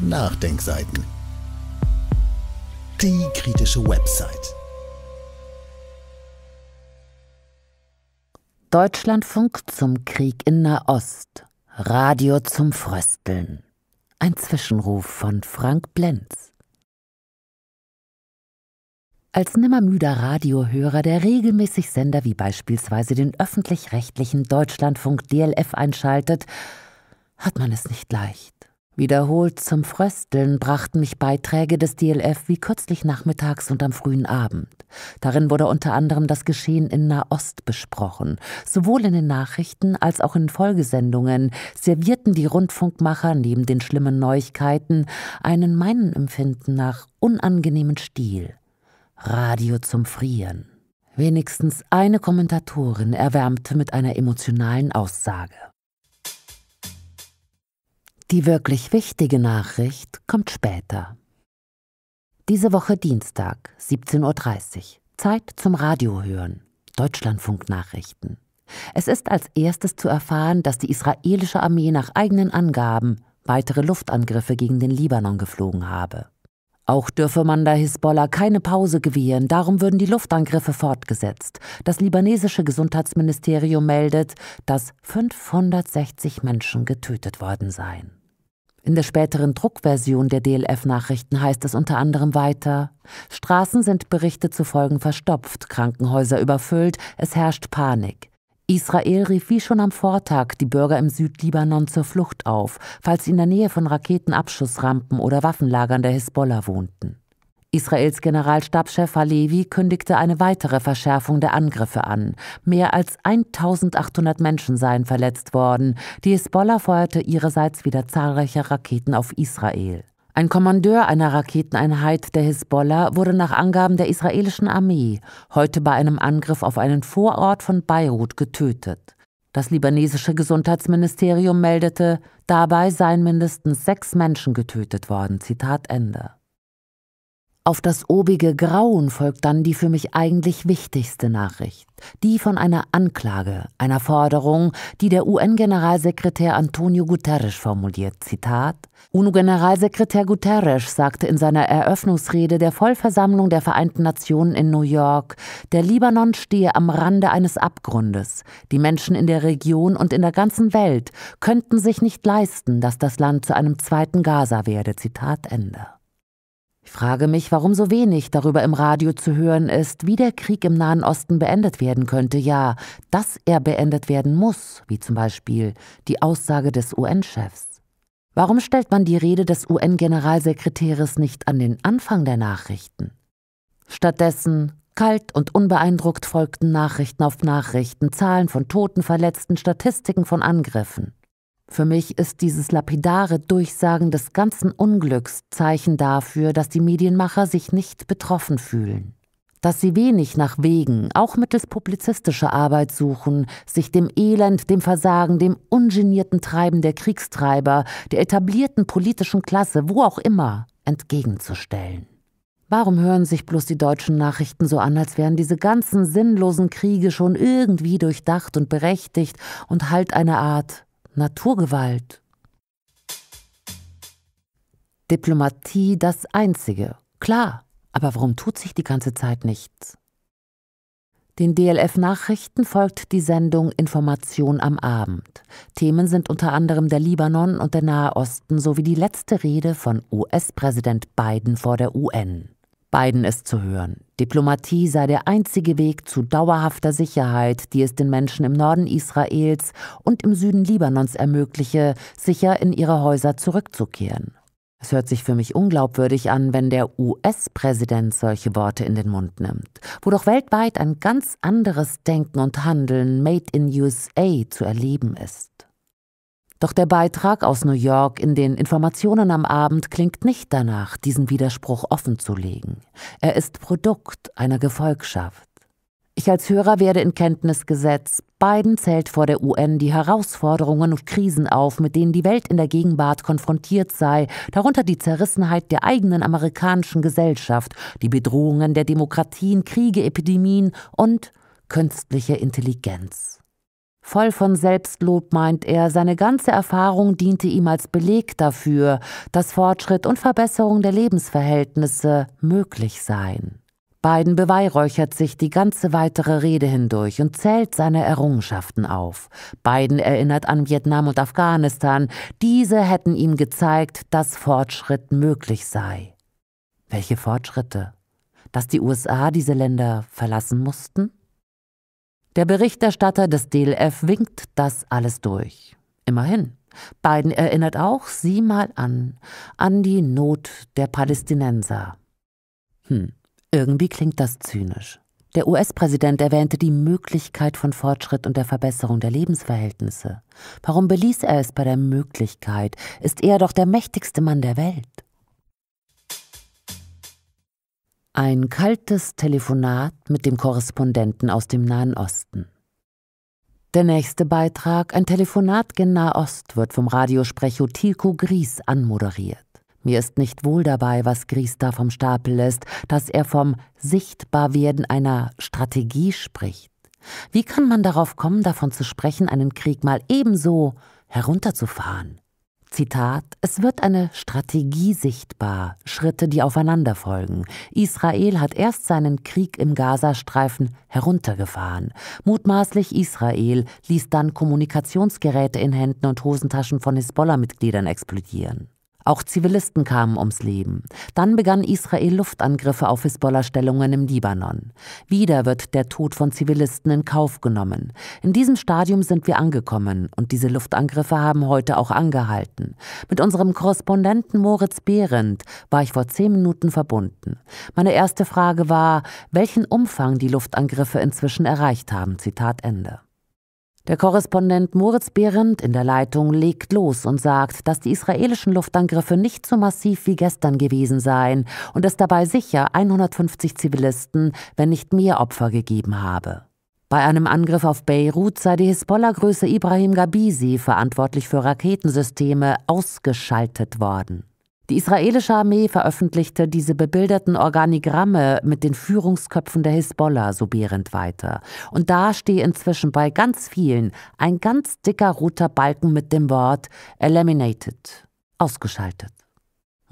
Nachdenkseiten. Die kritische Website. Deutschlandfunk zum Krieg in Nahost. Radio zum Frösteln. Ein Zwischenruf von Frank Blenz. Als nimmermüder Radiohörer, der regelmäßig Sender wie beispielsweise den öffentlich-rechtlichen Deutschlandfunk DLF einschaltet, hat man es nicht leicht. Wiederholt zum Frösteln brachten mich Beiträge des DLF wie kürzlich nachmittags und am frühen Abend. Darin wurde unter anderem das Geschehen in Nahost besprochen. Sowohl in den Nachrichten als auch in Folgesendungen servierten die Rundfunkmacher neben den schlimmen Neuigkeiten einen meinen Empfinden nach unangenehmen Stil. Radio zum Frieren. Wenigstens eine Kommentatorin erwärmte mit einer emotionalen Aussage. Die wirklich wichtige Nachricht kommt später. Diese Woche Dienstag, 17.30 Uhr. Zeit zum Radio hören. Deutschlandfunk Nachrichten. Es ist als erstes zu erfahren, dass die israelische Armee nach eigenen Angaben weitere Luftangriffe gegen den Libanon geflogen habe. Auch dürfe man der Hisbollah keine Pause gewähren, darum würden die Luftangriffe fortgesetzt. Das libanesische Gesundheitsministerium meldet, dass 560 Menschen getötet worden seien. In der späteren Druckversion der DLF-Nachrichten heißt es unter anderem weiter, Straßen sind Berichte zufolge verstopft, Krankenhäuser überfüllt, es herrscht Panik. Israel rief wie schon am Vortag die Bürger im Südlibanon zur Flucht auf, falls sie in der Nähe von Raketenabschussrampen oder Waffenlagern der Hisbollah wohnten. Israels Generalstabschef Halevi kündigte eine weitere Verschärfung der Angriffe an. Mehr als 1800 Menschen seien verletzt worden. Die Hisbollah feuerte ihrerseits wieder zahlreiche Raketen auf Israel. Ein Kommandeur einer Raketeneinheit der Hisbollah wurde nach Angaben der israelischen Armee heute bei einem Angriff auf einen Vorort von Beirut getötet. Das libanesische Gesundheitsministerium meldete, dabei seien mindestens sechs Menschen getötet worden. Zitat Ende. Auf das obige Grauen folgt dann die für mich eigentlich wichtigste Nachricht, die von einer Anklage, einer Forderung, die der UN-Generalsekretär Antonio Guterres formuliert. Zitat UNO-Generalsekretär Guterres sagte in seiner Eröffnungsrede der Vollversammlung der Vereinten Nationen in New York, der Libanon stehe am Rande eines Abgrundes. Die Menschen in der Region und in der ganzen Welt könnten sich nicht leisten, dass das Land zu einem zweiten Gaza werde. Zitat Ende frage mich, warum so wenig darüber im Radio zu hören ist, wie der Krieg im Nahen Osten beendet werden könnte, ja, dass er beendet werden muss, wie zum Beispiel die Aussage des UN-Chefs. Warum stellt man die Rede des UN-Generalsekretärs nicht an den Anfang der Nachrichten? Stattdessen Kalt und unbeeindruckt folgten Nachrichten auf Nachrichten, Zahlen von Toten, Verletzten, Statistiken von Angriffen. Für mich ist dieses lapidare Durchsagen des ganzen Unglücks Zeichen dafür, dass die Medienmacher sich nicht betroffen fühlen. Dass sie wenig nach Wegen, auch mittels publizistischer Arbeit suchen, sich dem Elend, dem Versagen, dem ungenierten Treiben der Kriegstreiber, der etablierten politischen Klasse, wo auch immer, entgegenzustellen. Warum hören sich bloß die deutschen Nachrichten so an, als wären diese ganzen sinnlosen Kriege schon irgendwie durchdacht und berechtigt und halt eine Art Naturgewalt. Diplomatie das Einzige. Klar, aber warum tut sich die ganze Zeit nichts? Den DLF-Nachrichten folgt die Sendung Information am Abend. Themen sind unter anderem der Libanon und der Nahe Osten sowie die letzte Rede von US-Präsident Biden vor der UN. Biden ist zu hören. Diplomatie sei der einzige Weg zu dauerhafter Sicherheit, die es den Menschen im Norden Israels und im Süden Libanons ermögliche, sicher in ihre Häuser zurückzukehren. Es hört sich für mich unglaubwürdig an, wenn der US-Präsident solche Worte in den Mund nimmt, wo doch weltweit ein ganz anderes Denken und Handeln made in USA zu erleben ist. Doch der Beitrag aus New York in den Informationen am Abend klingt nicht danach, diesen Widerspruch offenzulegen. Er ist Produkt einer Gefolgschaft. Ich als Hörer werde in Kenntnis gesetzt, Biden zählt vor der UN die Herausforderungen und Krisen auf, mit denen die Welt in der Gegenwart konfrontiert sei, darunter die Zerrissenheit der eigenen amerikanischen Gesellschaft, die Bedrohungen der Demokratien, Kriege, Epidemien und künstliche Intelligenz. Voll von Selbstlob meint er, seine ganze Erfahrung diente ihm als Beleg dafür, dass Fortschritt und Verbesserung der Lebensverhältnisse möglich seien. Biden beweihräuchert sich die ganze weitere Rede hindurch und zählt seine Errungenschaften auf. Biden erinnert an Vietnam und Afghanistan. Diese hätten ihm gezeigt, dass Fortschritt möglich sei. Welche Fortschritte? Dass die USA diese Länder verlassen mussten? Der Berichterstatter des DLF winkt das alles durch. Immerhin. Biden erinnert auch sie mal an, an die Not der Palästinenser. Hm, irgendwie klingt das zynisch. Der US-Präsident erwähnte die Möglichkeit von Fortschritt und der Verbesserung der Lebensverhältnisse. Warum beließ er es bei der Möglichkeit? Ist er doch der mächtigste Mann der Welt. Ein kaltes Telefonat mit dem Korrespondenten aus dem Nahen Osten. Der nächste Beitrag, ein Telefonat gen Nahost, wird vom Radiosprecher Tilko Gries anmoderiert. Mir ist nicht wohl dabei, was Gries da vom Stapel lässt, dass er vom Sichtbarwerden einer Strategie spricht. Wie kann man darauf kommen, davon zu sprechen, einen Krieg mal ebenso herunterzufahren? Zitat, es wird eine Strategie sichtbar, Schritte, die aufeinander folgen. Israel hat erst seinen Krieg im Gazastreifen heruntergefahren. Mutmaßlich Israel ließ dann Kommunikationsgeräte in Händen und Hosentaschen von Hisbollah-Mitgliedern explodieren. Auch Zivilisten kamen ums Leben. Dann begann Israel Luftangriffe auf Hisbollah-Stellungen im Libanon. Wieder wird der Tod von Zivilisten in Kauf genommen. In diesem Stadium sind wir angekommen und diese Luftangriffe haben heute auch angehalten. Mit unserem Korrespondenten Moritz Behrendt war ich vor zehn Minuten verbunden. Meine erste Frage war, welchen Umfang die Luftangriffe inzwischen erreicht haben. Zitat Ende. Der Korrespondent Moritz Behrendt in der Leitung legt los und sagt, dass die israelischen Luftangriffe nicht so massiv wie gestern gewesen seien und es dabei sicher 150 Zivilisten, wenn nicht mehr Opfer gegeben habe. Bei einem Angriff auf Beirut sei die Hisbollah-Größe Ibrahim Gabisi verantwortlich für Raketensysteme ausgeschaltet worden. Die israelische Armee veröffentlichte diese bebilderten Organigramme mit den Führungsköpfen der Hisbollah so subierend weiter. Und da stehe inzwischen bei ganz vielen ein ganz dicker roter Balken mit dem Wort Eliminated, ausgeschaltet.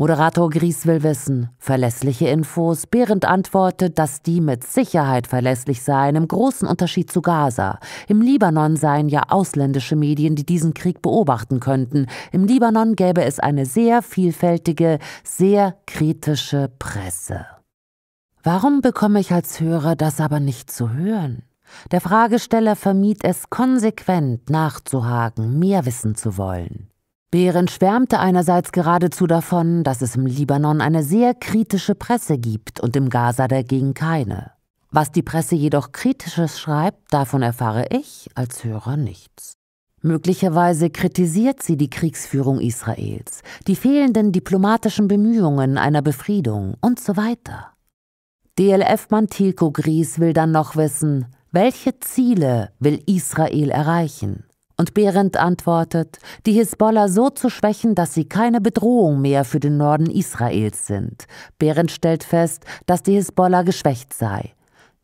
Moderator Gries will wissen, verlässliche Infos. Behrendt antwortet, dass die mit Sicherheit verlässlich seien, im großen Unterschied zu Gaza. Im Libanon seien ja ausländische Medien, die diesen Krieg beobachten könnten. Im Libanon gäbe es eine sehr vielfältige, sehr kritische Presse. Warum bekomme ich als Hörer das aber nicht zu hören? Der Fragesteller vermied es konsequent nachzuhaken, mehr wissen zu wollen. Behrendt schwärmte einerseits geradezu davon, dass es im Libanon eine sehr kritische Presse gibt und im Gaza dagegen keine. Was die Presse jedoch Kritisches schreibt, davon erfahre ich als Hörer nichts. Möglicherweise kritisiert sie die Kriegsführung Israels, die fehlenden diplomatischen Bemühungen einer Befriedung und so weiter. DLF-Mann Tilko Gries will dann noch wissen, welche Ziele will Israel erreichen? Und Behrendt antwortet, die Hisbollah so zu schwächen, dass sie keine Bedrohung mehr für den Norden Israels sind. Behrendt stellt fest, dass die Hisbollah geschwächt sei.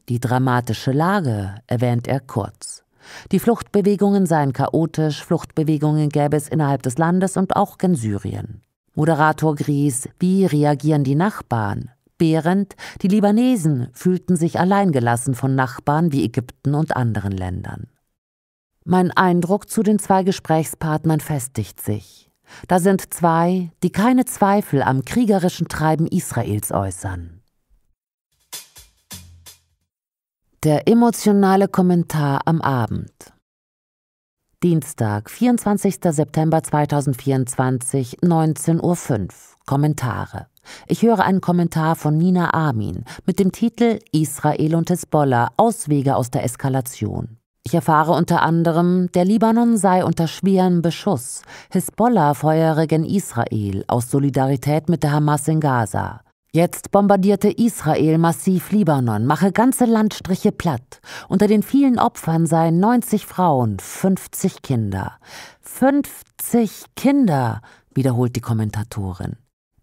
Die dramatische Lage erwähnt er kurz. Die Fluchtbewegungen seien chaotisch, Fluchtbewegungen gäbe es innerhalb des Landes und auch in Syrien. Moderator Gries, wie reagieren die Nachbarn? Behrendt, die Libanesen fühlten sich alleingelassen von Nachbarn wie Ägypten und anderen Ländern. Mein Eindruck zu den zwei Gesprächspartnern festigt sich. Da sind zwei, die keine Zweifel am kriegerischen Treiben Israels äußern. Der emotionale Kommentar am Abend. Dienstag, 24. September 2024, 19.05 Uhr. Kommentare. Ich höre einen Kommentar von Nina Armin mit dem Titel Israel und Hezbollah Auswege aus der Eskalation. Ich erfahre unter anderem, der Libanon sei unter schwerem Beschuss. Hisbollah feuere gen Israel aus Solidarität mit der Hamas in Gaza. Jetzt bombardierte Israel massiv Libanon, mache ganze Landstriche platt. Unter den vielen Opfern seien 90 Frauen, 50 Kinder. 50 Kinder, wiederholt die Kommentatorin.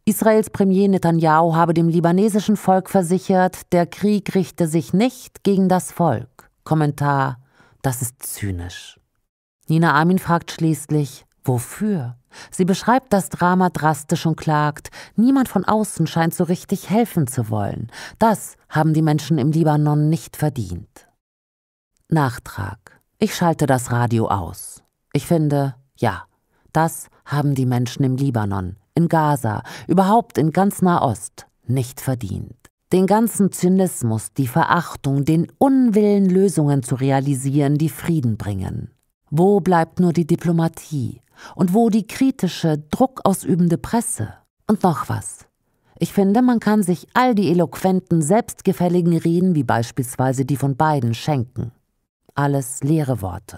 Israels Premier Netanyahu habe dem libanesischen Volk versichert, der Krieg richte sich nicht gegen das Volk. Kommentar das ist zynisch. Nina Armin fragt schließlich, wofür? Sie beschreibt das Drama drastisch und klagt, niemand von außen scheint so richtig helfen zu wollen. Das haben die Menschen im Libanon nicht verdient. Nachtrag. Ich schalte das Radio aus. Ich finde, ja, das haben die Menschen im Libanon, in Gaza, überhaupt in ganz Nahost nicht verdient. Den ganzen Zynismus, die Verachtung, den Unwillen, Lösungen zu realisieren, die Frieden bringen. Wo bleibt nur die Diplomatie? Und wo die kritische, druckausübende Presse? Und noch was. Ich finde, man kann sich all die eloquenten, selbstgefälligen Reden wie beispielsweise die von beiden schenken. Alles leere Worte.